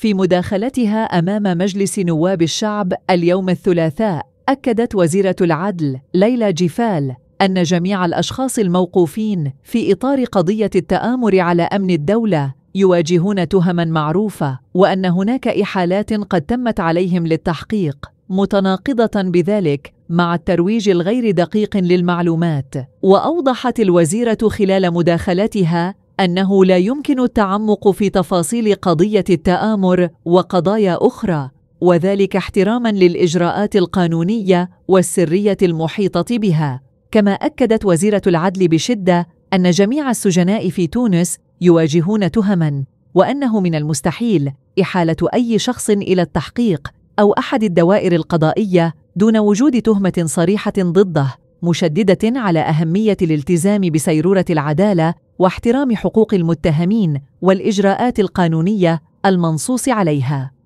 في مداخلتها امام مجلس نواب الشعب اليوم الثلاثاء اكدت وزيره العدل ليلى جفال ان جميع الاشخاص الموقوفين في اطار قضيه التامر على امن الدوله يواجهون تهما معروفه وان هناك احالات قد تمت عليهم للتحقيق متناقضه بذلك مع الترويج الغير دقيق للمعلومات واوضحت الوزيره خلال مداخلتها انه لا يمكن التعمق في تفاصيل قضيه التامر وقضايا اخرى وذلك احتراما للاجراءات القانونيه والسريه المحيطه بها كما اكدت وزيره العدل بشده ان جميع السجناء في تونس يواجهون تهما وانه من المستحيل احاله اي شخص الى التحقيق او احد الدوائر القضائيه دون وجود تهمه صريحه ضده مشدده على اهميه الالتزام بسيروره العداله واحترام حقوق المتهمين والاجراءات القانونيه المنصوص عليها